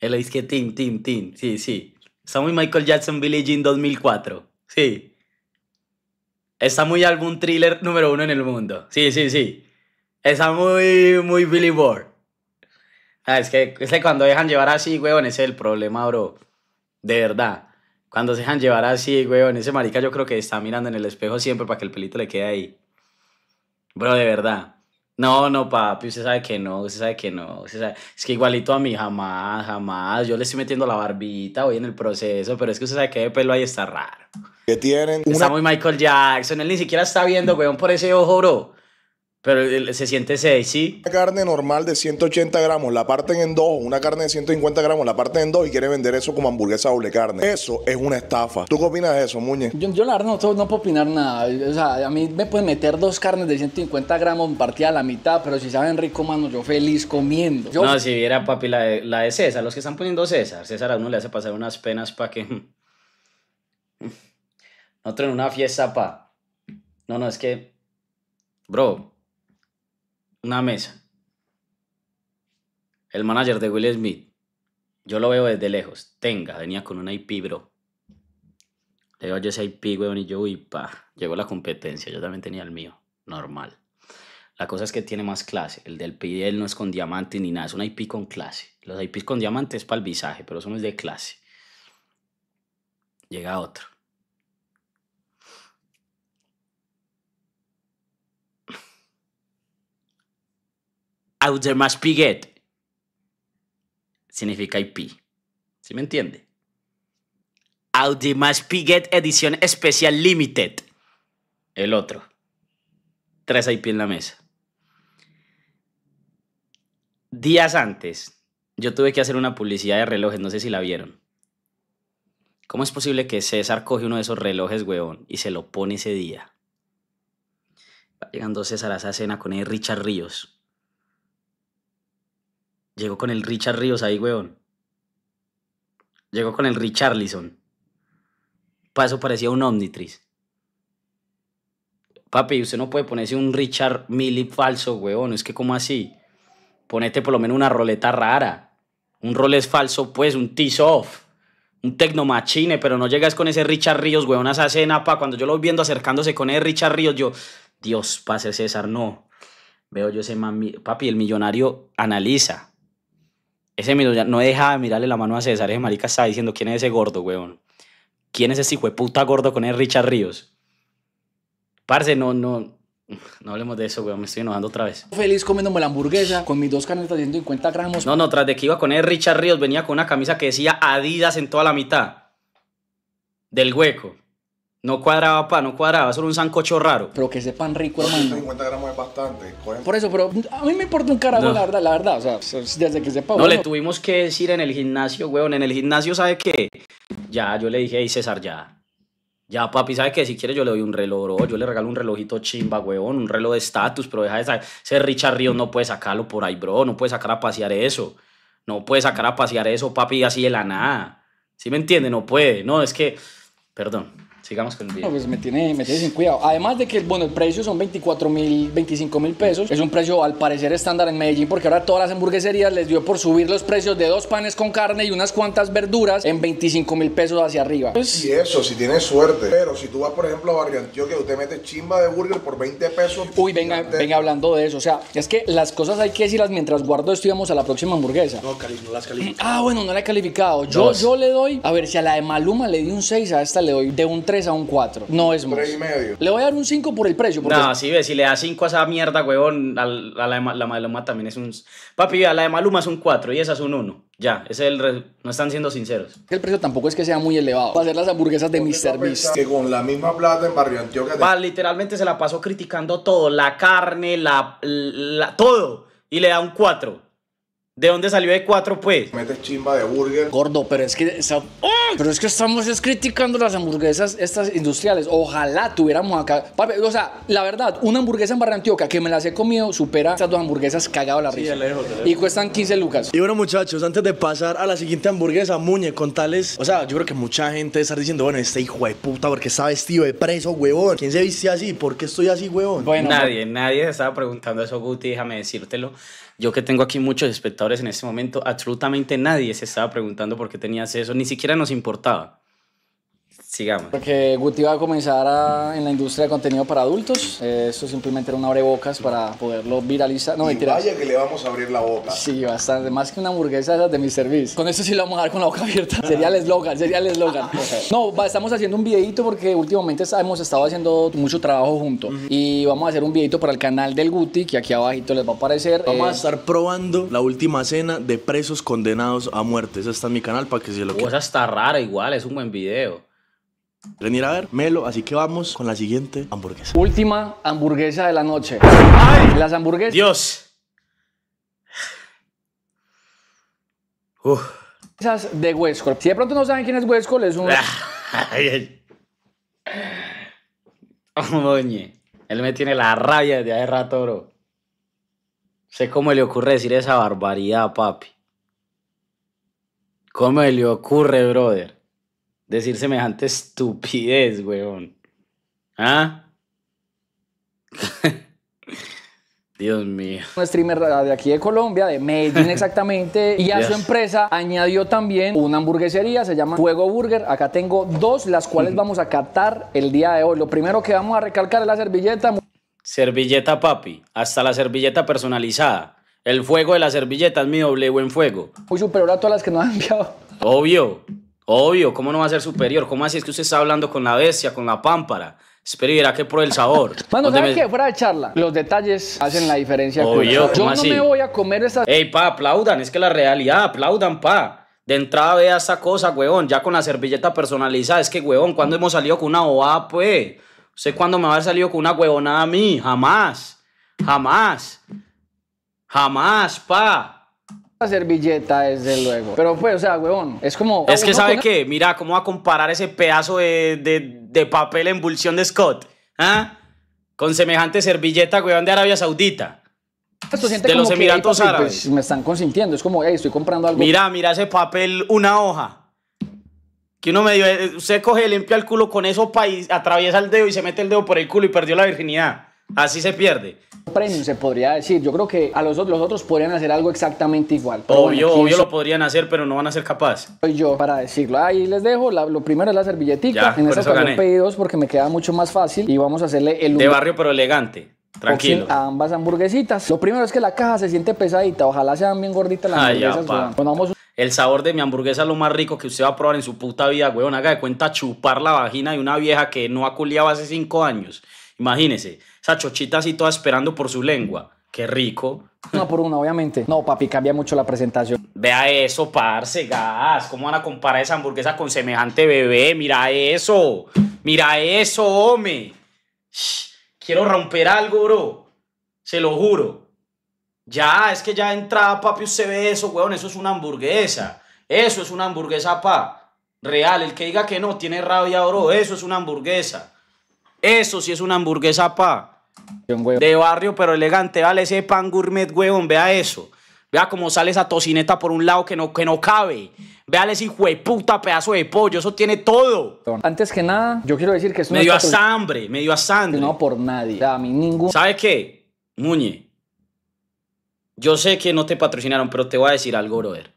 Él le dice que tin, tin, tin. Sí, sí. Está muy Michael Jackson Billie Jean 2004. Sí. Está muy álbum thriller número uno en el mundo. Sí, sí, sí. Está muy, muy Billy Board. Ah, es que, es que cuando dejan llevar así, weón, ese es el problema, bro. De verdad. Cuando dejan llevar así, weón, ese marica yo creo que está mirando en el espejo siempre para que el pelito le quede ahí. Bro, de verdad. No, no, papi, usted sabe que no, usted sabe que no. Usted sabe... Es que igualito a mí, jamás, jamás. Yo le estoy metiendo la barbita hoy en el proceso, pero es que usted sabe que el pelo ahí está raro. ¿Qué tienen? Está muy Michael Jackson, él ni siquiera está viendo, weón, por ese ojo, bro. Pero se siente sí. Una carne normal de 180 gramos, la parten en dos, una carne de 150 gramos, la parten en dos y quiere vender eso como hamburguesa doble carne. Eso es una estafa. ¿Tú qué opinas de eso, Muñe? Yo, la verdad no, puedo opinar nada. O sea, a mí me pueden meter dos carnes de 150 gramos partida a la mitad, pero si saben rico, mano, yo feliz comiendo. No, si viera, papi, la de, César, los que están poniendo César. César a uno le hace pasar unas penas para que... Otro en una fiesta, pa. No, no, es que... Bro, una mesa. El manager de Will Smith, yo lo veo desde lejos. Tenga, venía con un IP, bro. Le digo yo ese IP, weón, y yo, uy, pa, llegó la competencia. Yo también tenía el mío, normal. La cosa es que tiene más clase. El del PID no es con diamante ni nada, es un IP con clase. Los IPs con diamantes es para el visaje, pero somos de clase. Llega otro. más Piguet significa IP. ¿Sí me entiende? más Piguet Edición Especial Limited. El otro. Tres IP en la mesa. Días antes, yo tuve que hacer una publicidad de relojes, no sé si la vieron. ¿Cómo es posible que César coge uno de esos relojes, weón, y se lo pone ese día? llegando César a esa cena con el Richard Ríos. Llego con el Richard Ríos ahí, weón. Llegó con el Richard Para eso parecía un Omnitriz. Papi, usted no puede ponerse un Richard Mili falso, weón. Es que, ¿cómo así? Ponete por lo menos una roleta rara. Un es falso, pues, un tease off. Un Machine, pero no llegas con ese Richard Ríos, weón, a esa cena, pa. Cuando yo lo viendo acercándose con ese Richard Ríos, yo, Dios, pase César, no. Veo yo ese mami. Papi, el millonario analiza ese minuto ya no deja de mirarle la mano a César. Ese marica estaba diciendo, ¿quién es ese gordo, weón? ¿Quién es ese hijo de puta gordo con el Richard Ríos? Parce, no, no, no hablemos de eso, weón, me estoy enojando otra vez. Feliz comiéndome la hamburguesa con mis dos canetas de 150 gramos. No, no, tras de que iba con él, Richard Ríos venía con una camisa que decía Adidas en toda la mitad del hueco. No cuadraba papá, no cuadraba, solo un sancocho raro. Pero que ese pan rico, hermano. 50 gramos es bastante. Por eso, pero a mí me importa un carajo, la verdad, la verdad. O sea, desde que sepa. No, le tuvimos que decir en el gimnasio, weón. En el gimnasio, ¿sabe qué? Ya, yo le dije, hey, César, ya. Ya, papi, ¿sabe qué? Si quiere, yo le doy un reloj, bro. Yo le regalo un relojito chimba, weón. Un reloj de estatus, pero deja de estar. Ese Richard Ríos no puede sacarlo por ahí, bro. No puede sacar a pasear eso. No puede sacar a pasear eso, papi, así de la nada. ¿Sí me entiende? No puede. No, es que. Perdón. Digamos que el día. No, pues me tiene, me tiene sin cuidado. Además de que, bueno, el precio son 24 mil, 25 mil pesos. Es un precio al parecer estándar en Medellín porque ahora todas las hamburgueserías les dio por subir los precios de dos panes con carne y unas cuantas verduras en 25 mil pesos hacia arriba. Pues, y eso, si tienes suerte. Pero si tú vas, por ejemplo, a Barrio que usted mete chimba de burger por 20 pesos. Uy, venga, venga hablando de eso. O sea, es que las cosas hay que decirlas mientras guardo esto a la próxima hamburguesa. No, Cali, no las calificado. Ah, bueno, no la he calificado. Yo, yo le doy, a ver, si a la de Maluma le di un 6, a esta le doy de un 3 a un 4. No es más. 3 y medio. Le voy a dar un 5 por el precio. no, sí, ve, si le da 5 a esa mierda, huevón, a, la, de Maluma también es un. Papi, a la de Maluma es un 4 y esa es un 1. Ya, es el. No están siendo sinceros. El precio tampoco es que sea muy elevado. Para hacer las hamburguesas de Mr. Pues, Beast. Que con la misma plata en Barrio Antioquia. literalmente se la pasó criticando todo: la carne, la, la todo. Y le da un 4. ¿De dónde salió de cuatro, pues? mete chimba de burger. Gordo, pero es que. Pero es que estamos es criticando las hamburguesas estas industriales. Ojalá tuviéramos acá. O sea, la verdad, una hamburguesa en Barra que me las he comido supera estas dos hamburguesas cagado a la risa. Y cuestan 15 lucas. Y bueno, muchachos, antes de pasar a la siguiente hamburguesa, Muñe, con tales. O sea, yo creo que mucha gente está diciendo, bueno, este hijo de puta, porque está vestido de preso, huevón. ¿Quién se viste así? ¿Por qué estoy así, huevón? nadie, pues- nadie estaba preguntando eso, Guti, déjame decírtelo yo que tengo aquí muchos espectadores en este momento, absolutamente nadie se estaba preguntando por qué tenías eso, ni siquiera nos importaba. Porque Guti va a comenzar en la industria de contenido para adultos. Eh, eso simplemente era un abrebocas para poderlo viralizar. No, Vaya que le vamos a abrir la boca. Sí, bastante. Más que una hamburguesa de mi servicio. Con eso sí lo vamos a dar con la boca abierta. sería el eslogan, sería el eslogan. no, estamos haciendo un videito porque últimamente hemos estado haciendo mucho trabajo juntos. Y vamos a hacer un videito para el canal del Guti, que aquí abajito les va a aparecer. Vamos a eh, estar probando la última cena de presos condenados a muerte. Ese está en mi canal para que se lo O sea, está rara igual, es un buen video. Venir a ver, Melo, así que vamos con la siguiente hamburguesa. Última hamburguesa de la noche. ¡Ay! Las hamburguesas. Dios. Uf. De Huesco. Si de pronto no saben quién es Huesco, es un. Oye, oh, él me tiene la rabia desde hace rato, bro. Sé cómo le ocurre decir esa barbaridad, papi. ¿Cómo le ocurre, brother? decir semejante estupidez, weón. ¿Ah? Dios mío. Un streamer de aquí de Colombia, de Medellín exactamente, y a su empresa añadió también una hamburguesería, se llama Fuego Burger. Acá tengo dos, las cuales vamos a catar el día de hoy. Lo primero que vamos a recalcar es la servilleta. Servilleta, papi, hasta la servilleta personalizada. El fuego de la servilleta es mi doble buen fuego. Muy superior a todas las que nos han enviado. Obvio. Obvio, ¿cómo no va a ser superior? ¿Cómo así es que usted está hablando con la bestia, con la pámpara? Espero y verá que por el sabor. Cuando ¿sabes me... qué? Fuera de charla, los detalles hacen la diferencia. Obvio, Yo no me voy a comer esa... Ey, pa, aplaudan, es que la realidad, aplaudan, pa. De entrada vea esa cosa, huevón, ya con la servilleta personalizada. Es que, huevón, ¿cuándo hemos salido con una bobada, pues? sé cuándo me va a haber salido con una huevonada a mí? Jamás, jamás, jamás, pa la servilleta, desde luego. Pero fue, pues, o sea, huevón, es como... Es que, ¿sabe qué? Mira, ¿cómo va a comparar ese pedazo de, de, papel en de Scott? ¿Ah? Con semejante servilleta, huevón, de Arabia Saudita. Pues, de los Emiratos Árabes. Pues, me están consintiendo, es como, hey, estoy comprando algo. Mira, mira ese papel, una hoja. Que uno medio, eh, usted coge, limpia el culo con eso, país, atraviesa el dedo y se mete el dedo por el culo y perdió la virginidad. Así se pierde. premio se podría decir. Yo creo que a los, otros podrían hacer algo exactamente igual. Obvio, obvio lo podrían hacer, pero no van a ser capaces. Soy yo para decirlo. Ahí les dejo. lo primero es la servilletica. en esta ocasión pedí dos porque me queda mucho más fácil y vamos a hacerle el. De barrio, pero elegante. Tranquilo. A ambas hamburguesitas. Lo primero es que la caja se siente pesadita. Ojalá sean bien gorditas las hamburguesas. el sabor de mi hamburguesa lo más rico que usted va a probar en su puta vida, weón. Haga de cuenta chupar la vagina de una vieja que no ha culiado hace cinco años. Imagínese. Chochitas Chochita así toda esperando por su lengua. Qué rico. Una por una, obviamente. No, papi, cambia mucho la presentación. Vea eso, parce, gas. ¿Cómo van a comparar esa hamburguesa con semejante bebé? Mira eso. Mira eso, hombre. Quiero romper algo, bro. Se lo juro. Ya, es que ya entraba, papi, usted ve eso, weón. Eso es una hamburguesa. Eso es una hamburguesa, pa. Real, el que diga que no tiene rabia, bro. Eso es una hamburguesa. Eso sí es una hamburguesa, pa. De barrio, pero elegante. Vale, ese pan gourmet, huevón, vea eso. Vea cómo sale esa tocineta por un lado que no, que no cabe. Véale ese hijo puta pedazo de pollo, eso tiene todo. Antes que nada, yo quiero decir que es una. Medio a hambre, medio a sangre. No por nadie. a mí ningún. ¿Sabes qué? Muñe. Yo sé que no te patrocinaron, pero te voy a decir algo, brother.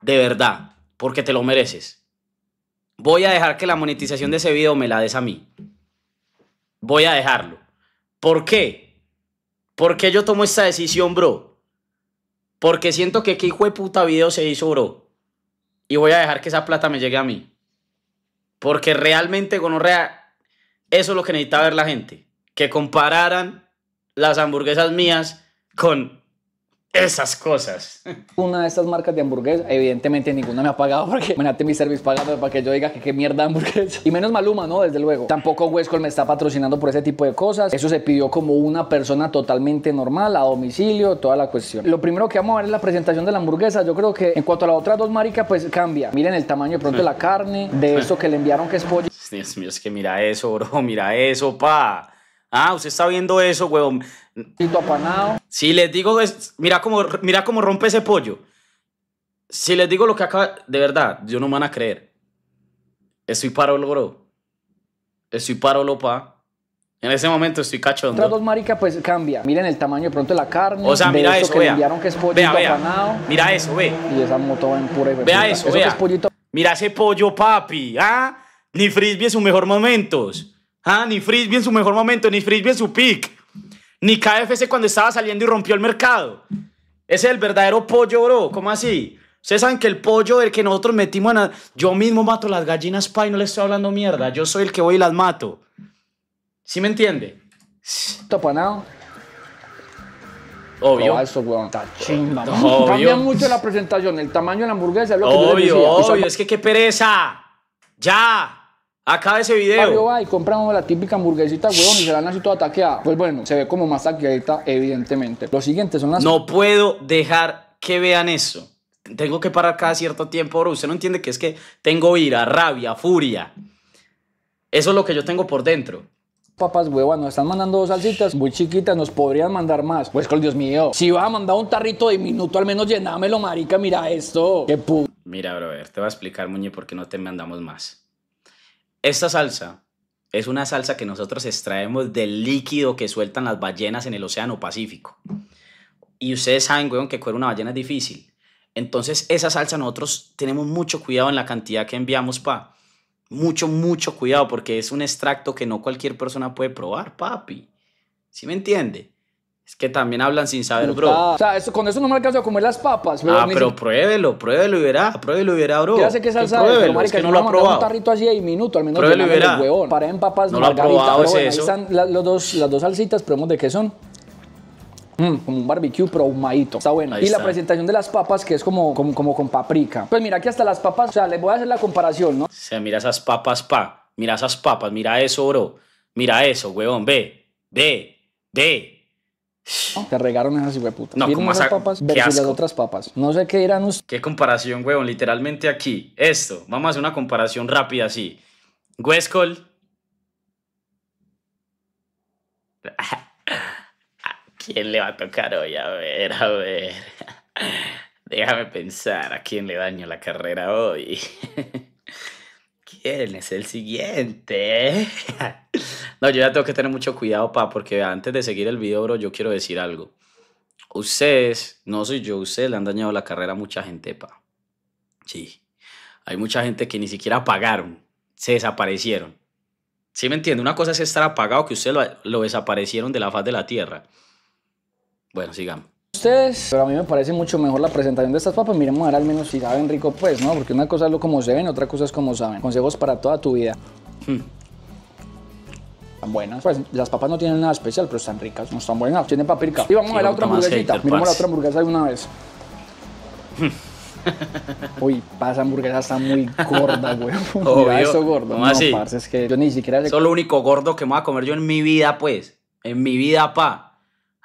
De verdad, porque te lo mereces. Voy a dejar que la monetización de ese video me la des a mí. Voy a dejarlo. ¿Por qué? ¿Por qué yo tomo esta decisión, bro? Porque siento que qué hijo de puta video se hizo, bro. Y voy a dejar que esa plata me llegue a mí. Porque realmente, gonorrea, eso es lo que necesitaba ver la gente. Que compararan las hamburguesas mías con esas cosas. Una de estas marcas de hamburguesas, evidentemente ninguna me ha pagado porque imagínate mi service pagado para que yo diga que qué mierda hamburguesa. Y menos Maluma, ¿no? Desde luego. Tampoco Westcol me está patrocinando por ese tipo de cosas. Eso se pidió como una persona totalmente normal, a domicilio, toda la cuestión. Lo primero que vamos a ver es la presentación de la hamburguesa. Yo creo que en cuanto a las otras dos maricas, pues cambia. Miren el tamaño de pronto de la carne, de eso que le enviaron que es pollo. Dios mío, es que mira eso, bro, mira eso, pa. Ah, usted está viendo eso, huevón. Apanado. Si les digo, es, mira, cómo, mira cómo rompe ese pollo. Si les digo lo que acaba, de verdad, yo no me van a creer. Estoy paro bro. Estoy paro pa. En ese momento estoy cachondo. Otras dos maricas pues cambia. Miren el tamaño de pronto la carne. O sea, mira eso, que Mira eso, ve. Y eso, Mira ese pollo, papi. ¿Ah? Ni frisbee en sus mejores momentos. ¿Ah? Ni frisbee en su mejor momento, ni frisbee en su pick ni KFC cuando estaba saliendo y rompió el mercado. Ese es el verdadero pollo, bro. ¿Cómo así? Ustedes saben que el pollo, el que nosotros metimos en... Yo mismo mato las gallinas, pa, y no les estoy hablando mierda. Yo soy el que voy y las mato. ¿Sí me entiende? Topanado. Obvio. Eso, Cambia mucho la presentación, el tamaño de la hamburguesa. lo que obvio, obvio. Es que qué pereza. Ya. Acá ese video. Yo va y compramos la típica hamburguesita, huevón y se la han así toda taqueada. Pues bueno, se ve como más taqueadita, evidentemente. Lo siguientes son las. No puedo dejar que vean eso. Tengo que parar cada cierto tiempo, bro. Usted no entiende que es que tengo ira, rabia, furia. Eso es lo que yo tengo por dentro papas huevón, nos están mandando dos salsitas muy chiquitas, nos podrían mandar más. Pues con Dios mío, si va a mandar un tarrito minuto al menos llenámelo, marica, mira esto. Qué pu... Mira, ver te voy a explicar, Muñe, por qué no te mandamos más. Esta salsa es una salsa que nosotros extraemos del líquido que sueltan las ballenas en el Océano Pacífico. Y ustedes saben, weón, que coger una ballena es difícil. Entonces, esa salsa nosotros tenemos mucho cuidado en la cantidad que enviamos, pa. Mucho, mucho cuidado, porque es un extracto que no cualquier persona puede probar, papi. ¿Sí me entiende? Es que también hablan sin saber, bro. O sea, con eso no me alcanzo a comer las papas. Ah, pero pruébelo, pruébelo y verá, pruébelo y verá, bro. Ya sé que salsa es, pero es que no lo ha probado. un tarrito así de minuto, al menos pruébelo y verá. Huevón. Para en papas, no lo ha probado, es eso. Ahí están dos, las dos salsitas, probemos de qué son. Mm, como un barbecue, pero ahumadito. Está bueno. y la presentación de las papas, que es como, como, como con paprika. Pues mira que hasta las papas, o sea, les voy a hacer la comparación, ¿no? O sea, mira esas papas, pa. Mira esas papas, mira eso, bro. Mira eso, huevón. Ve, ve, ve. Te regaron esas puta. No, como papas versus las otras papas. No sé qué dirán ustedes. Qué comparación, weón. Literalmente aquí. Esto. Vamos a hacer una comparación rápida así. Huescol. quién le va a tocar hoy? A ver, a ver. Déjame pensar a quién le daño la carrera hoy. es el siguiente. no, yo ya tengo que tener mucho cuidado, pa, porque antes de seguir el video, bro, yo quiero decir algo. Ustedes, no soy yo, ustedes le han dañado la carrera a mucha gente, pa. Sí. Hay mucha gente que ni siquiera pagaron, se desaparecieron. ¿Sí me entiende? Una cosa es estar apagado que ustedes lo, lo desaparecieron de la faz de la tierra. Bueno, sigamos ustedes, pero a mí me parece mucho mejor la presentación de estas papas. Miremos ver al menos si saben rico, pues, ¿no? Porque una cosa es lo como se ven, otra cosa es como saben. Consejos para toda tu vida. Hmm. Están buenas. Pues las papas no tienen nada especial, pero están ricas. No están buenas. Tienen paprika. Y vamos a ver la otra hamburguesita. Miremos la otra hamburguesa de una vez. Hmm. Uy, esa hamburguesa está muy gorda, güey. eso gordo. no, así? Parce, es que yo ni siquiera... Eso es lo único gordo que me voy a comer yo en mi vida, pues. En mi vida, pa.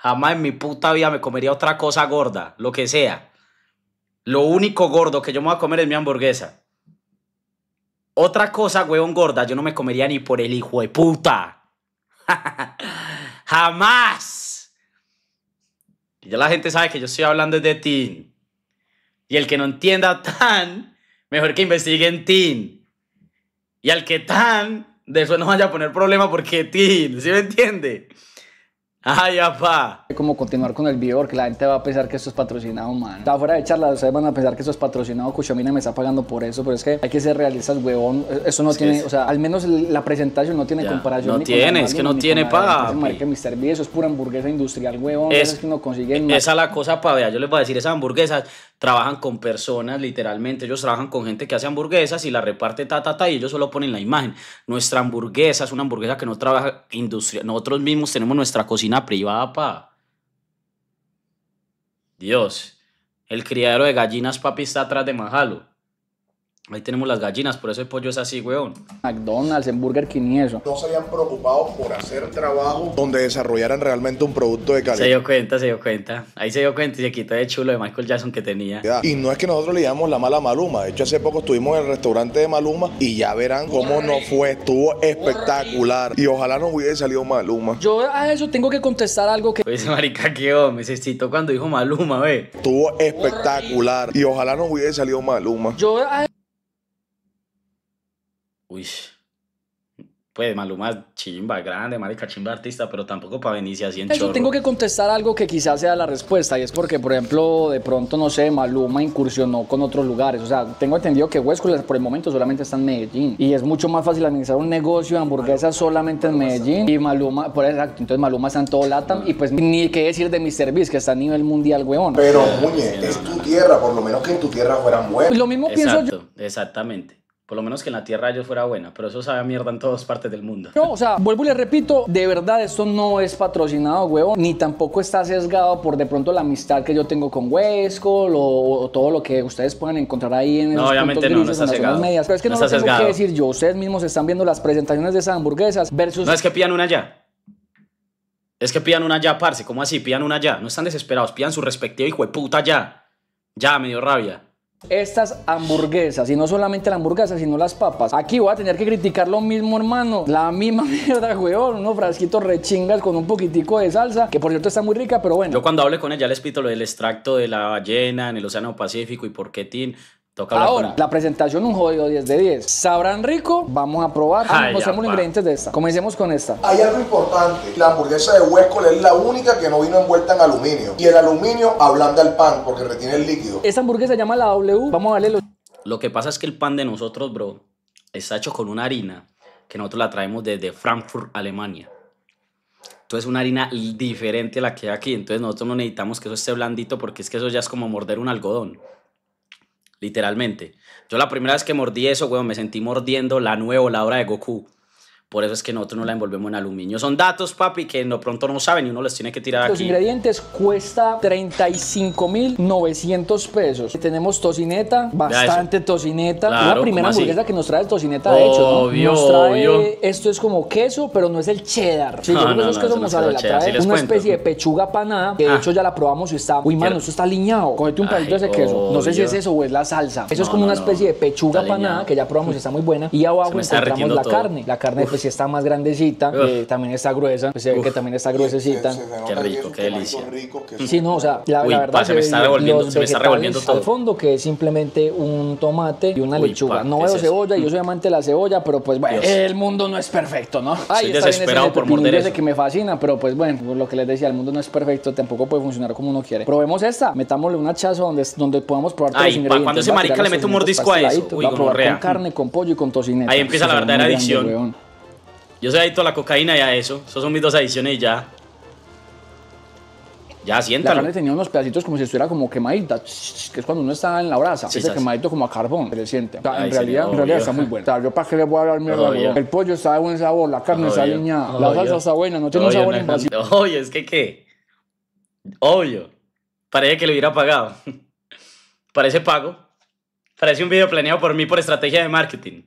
Jamás en mi puta vida me comería otra cosa gorda, lo que sea. Lo único gordo que yo me voy a comer es mi hamburguesa. Otra cosa, huevón, gorda, yo no me comería ni por el hijo de puta. Jamás. ya la gente sabe que yo estoy hablando de TIN. Y el que no entienda tan, mejor que investigue en TIN. Y al que tan, de eso no vaya a poner problema porque TIN, ¿sí me entiende? ¡Ay, pa. Como continuar con el video porque la gente va a pensar que esto es patrocinado, man. Está fuera de charla, ustedes van a pensar que esto es patrocinado, Cuchamina me está pagando por eso, pero es que hay que ser realistas, huevón. Eh, eso no tiene, o sea, al menos la presentación no tiene comparación. No tiene, es que no tiene pa. Marica, Mr. B, eso es pura hamburguesa industrial, huevón. Es, es que no consigue. E, esa es la cosa, pa, yo les voy a decir, esas hamburguesas trabajan con personas, literalmente. Ellos trabajan con gente que hace hamburguesas y la reparte ta, ta, y ellos solo ponen la imagen. Nuestra hamburguesa es una hamburguesa que no trabaja industria. Nosotros mismos tenemos nuestra cocina privada, pa. Dios. El criadero de gallinas, papi, está atrás de Majalo. Ahí tenemos las gallinas, por eso el pollo es así, weón. McDonald's, en Burger King y eso. No se habían preocupado por hacer trabajo donde desarrollaran realmente un producto de calidad. Se dio cuenta, se dio cuenta. Ahí se dio cuenta y se quitó de chulo de Michael Jackson que tenía. Y no es que nosotros le llamamos la mala Maluma. De hecho, hace poco estuvimos en el restaurante de Maluma y ya verán cómo no fue. Estuvo espectacular. Y ojalá no hubiese salido Maluma. Yo a eso tengo que contestar algo que. Pues marica, qué hombre. me cuando dijo Maluma, ve. Estuvo espectacular. Y ojalá no hubiese salido Maluma. Yo a eso uy, pues Maluma es chimba, grande, marica, chimba artista, pero tampoco para venirse así en Eso pues tengo que contestar algo que quizás sea la respuesta, y es porque, por ejemplo, de pronto, no sé, Maluma incursionó con otros lugares. O sea, tengo entendido que huesco por el momento solamente está en Medellín. Y es mucho más fácil administrar un negocio de hamburguesas solamente en Medellín. Y Maluma, por exacto, entonces Maluma está en todo Latam. Y pues ni qué decir de Mr. Beast, que está a nivel mundial, weón. Pero, muñe, es tu tierra, por lo menos que en tu tierra fueran buenos. Lo mismo pienso yo. Exactamente. Por lo menos que en la tierra yo fuera buena, pero eso sabe mierda en todas partes del mundo. No, o sea, vuelvo y le repito, de verdad esto no es patrocinado, huevo ni tampoco está sesgado por de pronto la amistad que yo tengo con Huesco o, todo lo que ustedes puedan encontrar ahí en no, obviamente no, no está sesgado. Pero es que no, no tengo que decir yo, ustedes mismos están viendo las presentaciones de esas hamburguesas versus... No, es que pidan una ya. Es que pidan una ya, parce, ¿cómo así? Pidan una ya. No están desesperados, pidan su respectivo hijo puta ya. Ya, me dio rabia estas hamburguesas y no solamente la hamburguesa, sino las papas. Aquí voy a tener que criticar lo mismo, hermano. La misma mierda, weón. Unos frasquitos rechingas con un poquitico de salsa, que por cierto está muy rica, pero bueno. Yo cuando hablé con ella les pito lo del extracto de la ballena en el Océano Pacífico y por qué Toca Ahora, la presentación un jodido 10 de 10. ¿Sabrán rico? Vamos a probar. a los ingredientes de esta. Comencemos con esta. Hay algo importante. La hamburguesa de huesco es la única que no vino envuelta en aluminio. Y el aluminio ablanda el pan porque retiene el líquido. Esta hamburguesa se llama la W. Vamos a darle los... Lo que pasa es que el pan de nosotros, bro, está hecho con una harina que nosotros la traemos desde Frankfurt, Alemania. Entonces una harina diferente a la que hay aquí. Entonces nosotros no necesitamos que eso esté blandito porque es que eso ya es como morder un algodón literalmente. Yo la primera vez que mordí eso, weón, me sentí mordiendo la nueva la hora de Goku. Por eso es que nosotros no la envolvemos en aluminio. Son datos, papi, que de pronto no saben y uno los tiene que tirar Los ingredientes cuesta 35.900 pesos. Tenemos tocineta, bastante tocineta. es la primera hamburguesa que nos trae tocineta, de hecho. nos trae, Esto es como queso, pero no es el cheddar. Sí, yo creo que es queso mozzarella. Trae una especie de pechuga panada, que de ah. hecho ya la probamos y está... Uy, mano, esto está aliñado. Cogete un palito de ese queso. No sé si es eso o es la salsa. Eso es como una especie de pechuga panada, que ya probamos y está muy buena. Y abajo encontramos la carne. La carne pues está más grandecita, eh, también está gruesa, pues, se ve que también está gruesecita. qué rico, qué delicia. no, o sea, la, verdad se me está revolviendo, todo. Al fondo que es simplemente un tomate y una lechuga. no veo cebolla, yo soy mm. amante de la cebolla, pero pues bueno, el mundo no es perfecto, ¿no? Ay, Estoy desesperado por morder eso. que me fascina, pero pues bueno, lo que les decía, el mundo no es perfecto, tampoco puede funcionar como uno quiere. Probemos esta, metámosle un hachazo donde, donde podamos probar todos los ingredientes. cuando ese marica le mete un mordisco a eso. Uy, con carne, con pollo y con tocineta. Ahí empieza la verdadera adicción. Yo soy adicto a la cocaína y a eso. Esas son mis dos adiciones y ya. Ya, siéntalo. La carne tenía unos pedacitos como si estuviera como quemadita, que es cuando uno está en la brasa. ese quemadito como a carbón, se le siente. en, realidad, está muy bueno. yo para qué le voy a hablar El pollo está de buen sabor, la carne está aliñada, la salsa está buena, no tiene un sabor invasivo. oye, es que qué. Obvio. Parece que le hubiera pagado. Parece pago. Parece un video planeado por mí por estrategia de marketing.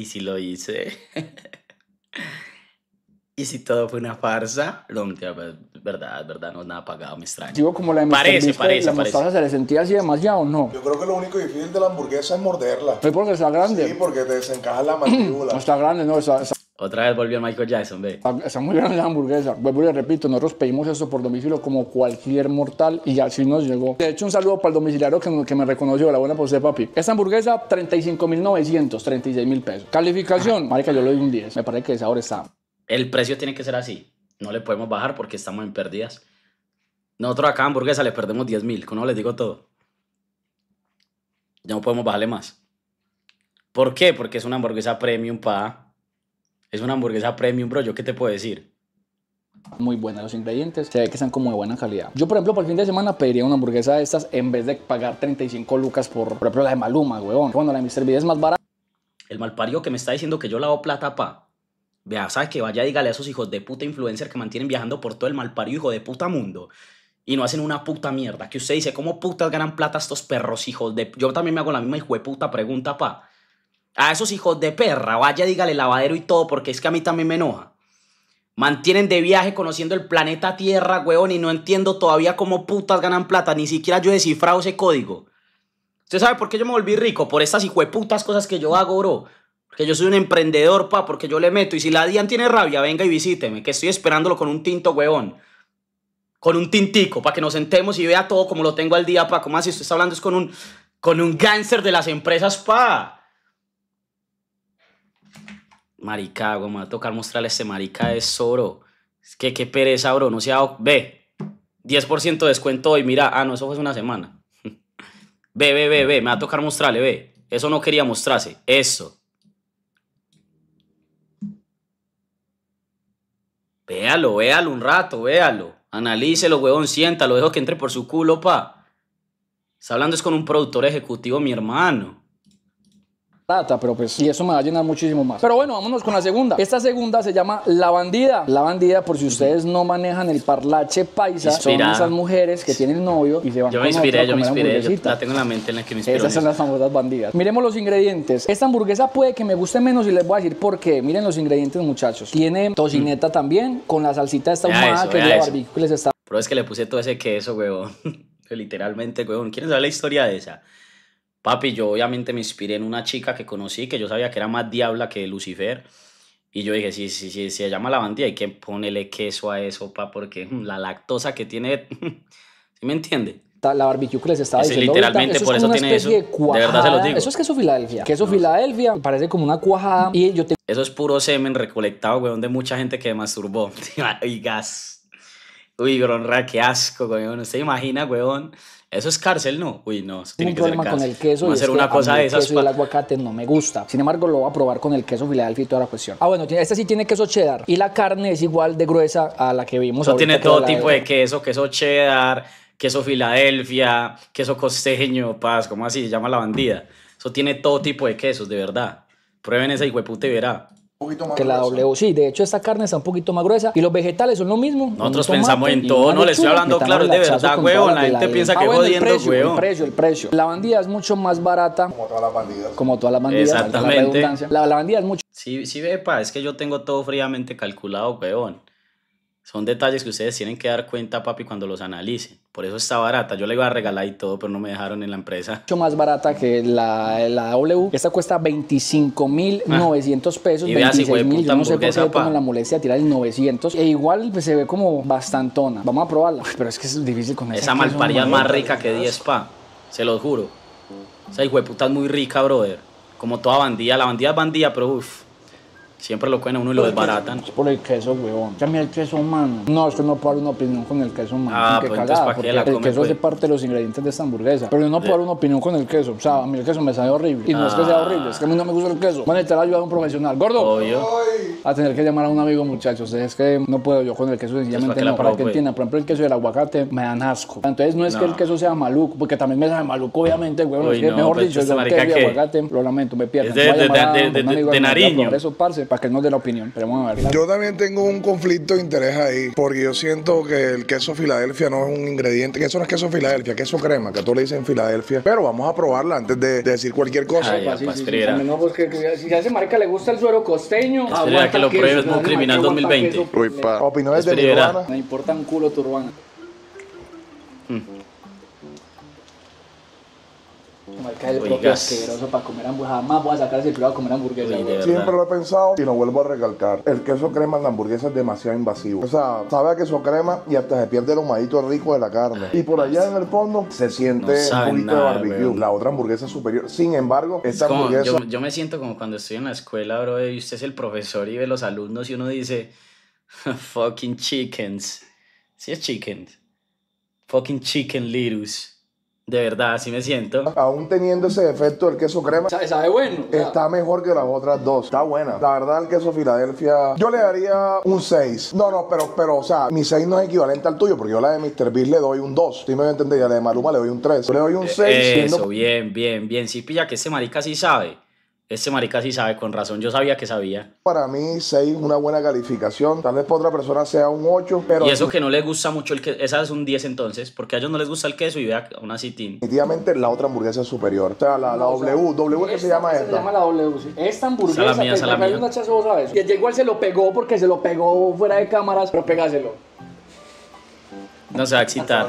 ¿y si lo hice? ¿Y si todo fue una farsa? lo pues, verdad, verdad, no es nada pagado, me extraño. Digo, como la de parece, parece, parece. se le sentía así demasiado, ¿no? Yo creo que lo único difícil de la hamburguesa es morderla. Es porque está grande. Sí, porque te desencaja la mandíbula. no está grande, no, otra vez volvió Michael Jackson, ve. Ah, está muy bien las hamburguesas. Vuelvo y repito, nosotros pedimos eso por domicilio como cualquier mortal y así nos llegó. De hecho, un saludo para el domiciliario que, me reconoció, la buena pose, papi. Esta hamburguesa, 35.900, pesos. Calificación, marica, yo le doy un 10. Me parece que esa hora está. El precio tiene que ser así. No le podemos bajar porque estamos en pérdidas. Nosotros acá a hamburguesa le perdemos $10,000. mil, no les digo todo. Ya no podemos bajarle más. ¿Por qué? Porque es una hamburguesa premium para es una hamburguesa premium, bro. ¿Yo qué te puedo decir? Muy buena los ingredientes, se ve que están como de buena calidad. Yo, por ejemplo, para el fin de semana pediría una hamburguesa de estas en vez de pagar 35 lucas por, por ejemplo, la de Maluma, weón. Cuando la de Mr. B es más barata. El malpario que me está diciendo que yo lavo plata, pa. Vea, ¿sabes que Vaya, dígale a esos hijos de puta influencer que mantienen viajando por todo el malpario, hijo de puta mundo. Y no hacen una puta mierda. Que usted dice, ¿cómo putas ganan plata estos perros, hijos de.? Yo también me hago la misma hijo de puta pregunta, pa. A esos hijos de perra, vaya, dígale lavadero y todo, porque es que a mí también me enoja. Mantienen de viaje conociendo el planeta Tierra, huevón, y no entiendo todavía cómo putas ganan plata. Ni siquiera yo he descifrado ese código. ¿Usted sabe por qué yo me volví rico? Por estas putas cosas que yo hago, bro. Porque yo soy un emprendedor, pa, porque yo le meto. Y si la DIAN tiene rabia, venga y visíteme, que estoy esperándolo con un tinto, huevón. Con un tintico, para que nos sentemos y vea todo como lo tengo al día, pa. Como así, usted está hablando es con un, con un gánster de las empresas, pa. Maricá, me va a tocar mostrarle este marica de Soro. Es que qué pereza, bro. No sea. Ve, 10% de descuento hoy. Mira, ah, no, eso fue hace una semana. ve, ve, ve, ve. Me va a tocar mostrarle, ve. Eso no quería mostrarse. Eso. Véalo, véalo un rato, véalo. Analícelo, huevón, siéntalo, dejo que entre por su culo, pa. Está hablando es con un productor ejecutivo, mi hermano pero pues y eso me va a llenar muchísimo más. Pero bueno, vámonos con la segunda. Esta segunda se llama La Bandida. La Bandida, por si ustedes no manejan el parlache paisa, son esas mujeres que tienen novio y se van Yo me inspiré, yo me inspiré. la tengo en la mente en la que me inspiré. Esas son las famosas bandidas. Miremos los ingredientes. Esta hamburguesa puede que me guste menos y les voy a decir por qué. Miren los ingredientes, muchachos. Tiene tocineta mm. también con la salsita esta humada que es la que les está Pero es que le puse todo ese queso, huevón. Literalmente, huevón. ¿Quieren saber la historia de esa? Papi, yo obviamente me inspiré en una chica que conocí, que yo sabía que era más diabla que Lucifer. Y yo dije, sí, sí, sí, se llama lavandía, hay que ponerle queso a eso, pa, porque mm, la lactosa que tiene, ¿sí me entiende? La barbecue que les estaba diciendo. Literalmente, eso por eso tiene eso. De, verdad se lo digo. Eso es queso Filadelfia. Queso Filadelfia parece como una cuajada. Y yo Eso es puro semen recolectado, weón, de mucha gente que masturbó. y gas. Uy, gronra, qué asco, weón. ¿Usted imagina, weón? Eso es cárcel, ¿no? Uy, no, tiene que problema con el queso. a hacer una cosa de esas. El el aguacate no me gusta. Sin embargo, lo voy a probar con el queso Filadelfia y toda la cuestión. Ah, bueno, este sí tiene queso cheddar y la carne es igual de gruesa a la que vimos. Eso tiene todo tipo de, queso, queso cheddar, queso Filadelfia, queso costeño, paz, ¿cómo así se llama la bandida? Eso tiene todo tipo de quesos, de verdad. Prueben esa hijueputa y verá poquito más que la W. Sí, de hecho esta carne está un poquito más gruesa y los vegetales son lo mismo. Nosotros pensamos en todo, no le estoy hablando claro, de verdad, huevón. La, gente piensa que ah, bueno, jodiendo, el precio, El precio, el precio. La bandida es mucho más barata. Como todas las bandidas. Como todas las bandidas. Exactamente. La, bandida es mucho. Sí, sí, epa, es que yo tengo todo fríamente calculado, huevón. Son detalles que ustedes tienen que dar cuenta, papi, cuando los analicen. Por eso está barata. Yo la iba a regalar y todo, pero no me dejaron en la empresa. Mucho más barata que la, la W. Esta cuesta 25.900 ah. pesos. Y 26, Yo no sé por qué la molestia de tirar el 900. E igual pues, se ve como bastantona. Vamos a probarla. Pero es que es difícil con esa. Esa malparía es más rica que 10 pa. Se los juro. Esa hijueputa es muy rica, brother. Como toda bandía La bandía es bandida, pero uff. Siempre lo cogen a uno y lo pues, desbaratan. Es pues, por el queso, huevón. Ya mira el queso humano. No, es que no puedo dar una opinión con el queso humano. Ah, pues cagada, porque el queso pues? hace parte de los ingredientes de esta hamburguesa. Pero yo no puedo dar una opinión con el queso. O sea, a mí el queso me sabe horrible. Y no es que sea horrible, es que a mí no me gusta el queso. Van te lo ayuda a un profesional. Gordo. A tener que llamar a un amigo, muchachos. Es que no puedo yo con el queso, sencillamente ¿para no. Para que tiene, por ejemplo, el queso del aguacate me dan asco. Entonces no es que el queso sea maluco, porque también me sabe maluco, obviamente, huevón. es que, mejor pues, dicho, el queso de aguacate, lo lamento, me pierdo. de, de, de, para que no nos dé la opinión. Pero vamos a ver. Yo también tengo un conflicto de interés ahí, porque yo siento que el queso Filadelfia no es un ingrediente, que eso no es queso Filadelfia, queso crema, que tú le dices en Filadelfia. Pero vamos a probarla antes de, decir cualquier cosa. Ay, no, porque pues, si a ese marca le gusta el suero costeño, Ah, que lo Es un criminal 2020. Pues, Uy, pa. Eh, Opiniones de Urbana Me importa un culo Turbana. Mm. el asqueroso para comer hamburguesa. Jamás voy a sacar ese privado a comer hamburguesa. Siempre lo he pensado y lo vuelvo a recalcar. El queso crema en la hamburguesa es demasiado invasivo. O sea, sabe a queso crema y hasta se pierde el maditos rico de la carne. y por allá en el fondo se siente un poquito de barbecue. La otra hamburguesa superior. Sin embargo, esta hamburguesa. Yo, me siento como cuando estoy en la escuela, bro, y usted es el profesor y ve los alumnos y uno dice. fucking chickens. Sí es chicken. Fucking chicken little. De verdad, así me siento. Aún teniendo ese defecto del queso crema. Sabe, bueno. Está mejor que las otras dos. Está buena. La verdad, el queso Filadelfia. Yo le daría un 6. No, no, pero, pero, o sea, mi 6 no es equivalente al tuyo, porque yo la de Mr. Beast le doy un 2. Si me voy a entender, la de Maluma le doy un 3. Yo le doy un 6. Eh, eso, bien, bien, bien. Sí, pilla que ese marica sí sabe. Este marica sí sabe, con razón, yo sabía que sabía. Para mí, 6 una buena calificación. Tal vez para otra persona sea un 8, pero... Y eso que no le gusta mucho el queso, esa es un 10 entonces, porque a ellos no les gusta el queso y vea una Tim. Definitivamente la otra hamburguesa es superior. O sea, la, W, W que se llama esta. Se llama la W, sí. Esta hamburguesa, es la mía, que la Y llegó se lo pegó porque se lo pegó fuera de cámaras, pero pégaselo. No se va a excitar.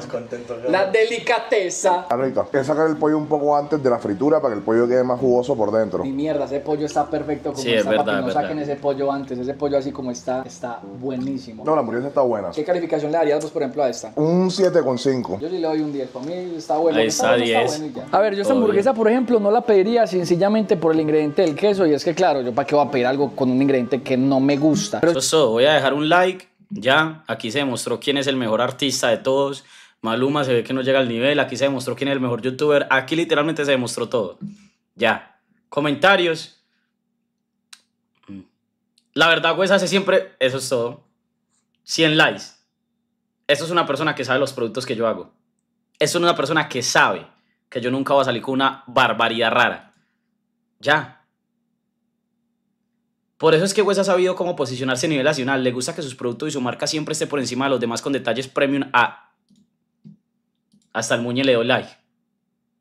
La delicateza. Ah, sacar el pollo un poco antes de la fritura para que el pollo quede más jugoso por dentro. Ni mierda, ese pollo está perfecto sí, Es verdad, no saquen ese pollo antes. Ese pollo así como está, está buenísimo. No, la hamburguesa está buena. ¿Qué calificación le darías por ejemplo, a esta? Un 7,5. Yo sí le doy un 10. Para mí está bueno. Ahí está, 10. a ver, yo esta hamburguesa, por ejemplo, no la pediría sencillamente por el ingrediente del queso. Y es que, claro, yo para qué voy a pedir algo con un ingrediente que no me gusta. Pero... Eso, voy a dejar un like ya, aquí se demostró quién es el mejor artista de todos. Maluma se ve que no llega al nivel. Aquí se demostró quién es el mejor youtuber. Aquí literalmente se demostró todo. Ya. Comentarios. Mm. La verdad, Wes hace siempre. Eso es todo. 100 likes. Eso es una persona que sabe los productos que yo hago. Eso es una persona que sabe que yo nunca voy a salir con una barbaridad rara. Ya. Por eso es que Wes ha sabido cómo posicionarse a nivel nacional. Le gusta que sus productos y su marca siempre esté por encima de los demás con detalles premium a... Hasta el muñe le doy like.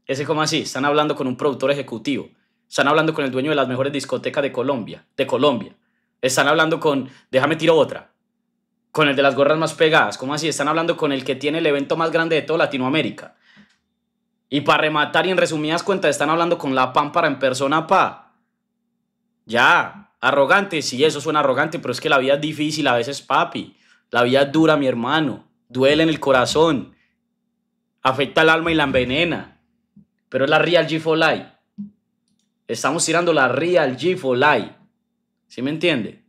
Ese como así, están hablando con un productor ejecutivo. Están hablando con el dueño de las mejores discotecas de Colombia. De Colombia. Están hablando con... Déjame tiro otra. Con el de las gorras más pegadas. ¿Cómo así? Están hablando con el que tiene el evento más grande de toda Latinoamérica. Y para rematar y en resumidas cuentas, están hablando con la pámpara en persona, pa. Ya. Arrogante, sí, eso suena arrogante, pero es que la vida es difícil a veces, papi. La vida es dura, mi hermano. Duele en el corazón. Afecta el alma y la envenena. Pero es la real G for Estamos tirando la real G for ¿Sí me entiende?